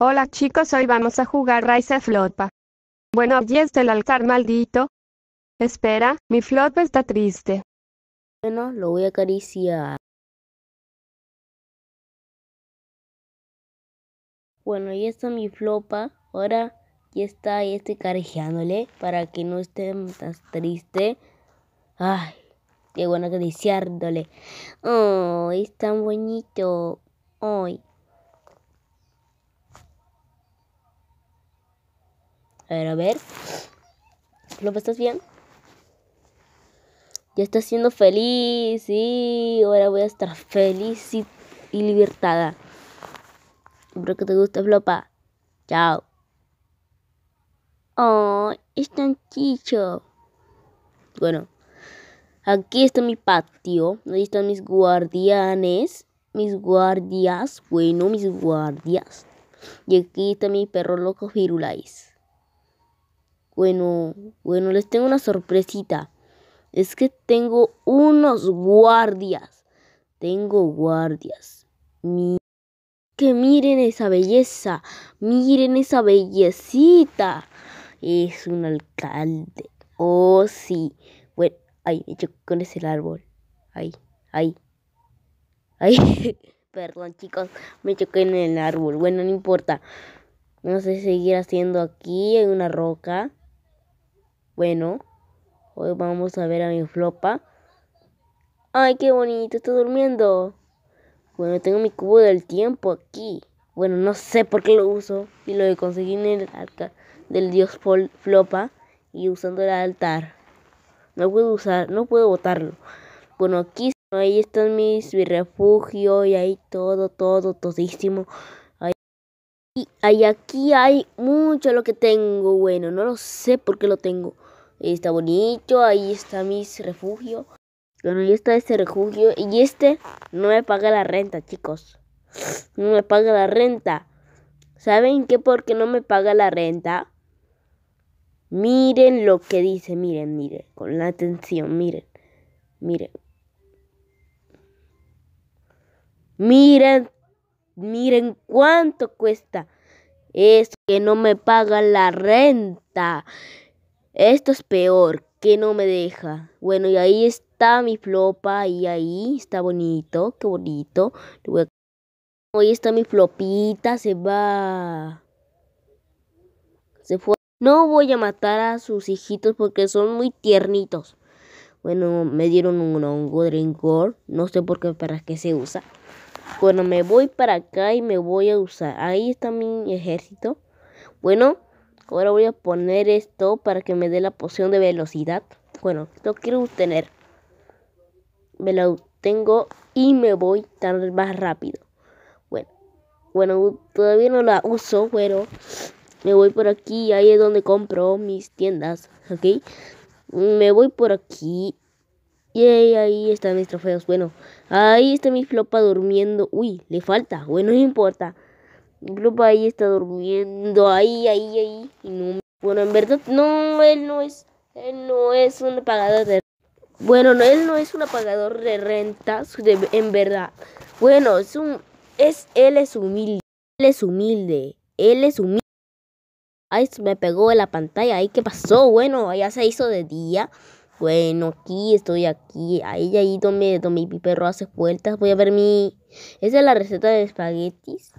Hola chicos, hoy vamos a jugar Rise Flopa. Bueno, allí está el altar maldito. Espera, mi Flopa está triste. Bueno, lo voy a acariciar. Bueno, ahí está mi flopa. Ahora ya está, ya estoy cariñándole para que no esté tan triste. Ay, qué bueno acariciándole. Oh, es tan bonito. hoy. A ver, a ver. Flopa, ¿estás bien? Ya estás siendo feliz. Sí, ahora voy a estar feliz y, libertada. Espero que te guste, Flopa. Chao. Oh, es tan chicho. Bueno, aquí está mi patio. Ahí están mis guardianes. Mis guardias. Bueno, mis guardias. Y aquí está mi perro loco Firulais. Bueno, bueno, les tengo una sorpresita. Es que tengo unos guardias. Tengo guardias. que miren esa belleza, miren esa bellecita. Es un alcalde. Oh, sí. Bueno, ay, me chocó con ese árbol. Ay, ay. Ay, perdón, chicos, me choqué en el árbol. Bueno, no importa. Vamos a seguir haciendo aquí. Hay una roca. Bueno, hoy vamos a ver a mi flopa. ¡Ay, qué bonito! Está durmiendo. Bueno, tengo mi cubo del tiempo aquí. Bueno, no sé por qué lo uso. Y lo conseguí en el arca del dios flopa y usando el altar. No puedo usar, no puedo botarlo. Bueno, aquí ahí están mis mi refugio y ahí todo, todo, todísimo. Y aquí hay mucho lo que tengo. Bueno, no lo sé por qué lo tengo está bonito, ahí está mi refugio. Bueno, ahí está este refugio y este no me paga la renta, chicos. No me paga la renta. ¿Saben qué? Porque no me paga la renta. Miren lo que dice, miren, miren, con la atención, miren, miren. Miren, miren cuánto cuesta. Es que no me paga la renta. Esto es peor, que no me deja. Bueno, y ahí está mi flopa, y ahí está bonito, qué bonito. Ahí está mi flopita, se va. Se fue. No voy a matar a sus hijitos porque son muy tiernitos. Bueno, me dieron un hongo Gore. No sé por qué, para qué se usa. Bueno, me voy para acá y me voy a usar. Ahí está mi ejército. Bueno, Ahora voy a poner esto para que me dé la poción de velocidad. Bueno, esto quiero obtener. Me lo tengo y me voy tan más rápido. Bueno, bueno, todavía no la uso, pero me voy por aquí. Ahí es donde compro mis tiendas, ¿ok? Me voy por aquí. Y ahí están mis trofeos. Bueno, ahí está mi flopa durmiendo. Uy, le falta. Bueno, no importa grupo ahí está durmiendo, ahí, ahí, ahí. Y bueno, en verdad, no, él no es, él no es un apagador de bueno, no, él no es un apagador de renta, en verdad. Bueno, es un, es, él es humilde. Él es humilde. Él es humilde. Ay, me pegó la pantalla. ahí ¿qué pasó? Bueno, ya se hizo de día. Bueno, aquí estoy aquí. Ahí, ahí donde, donde mi perro hace vueltas. Voy a ver mi... Esa es la receta de espaguetis.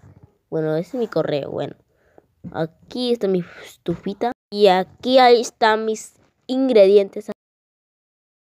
Bueno, ese es mi correo. Bueno, aquí está mi estufita. Y aquí ahí están mis ingredientes.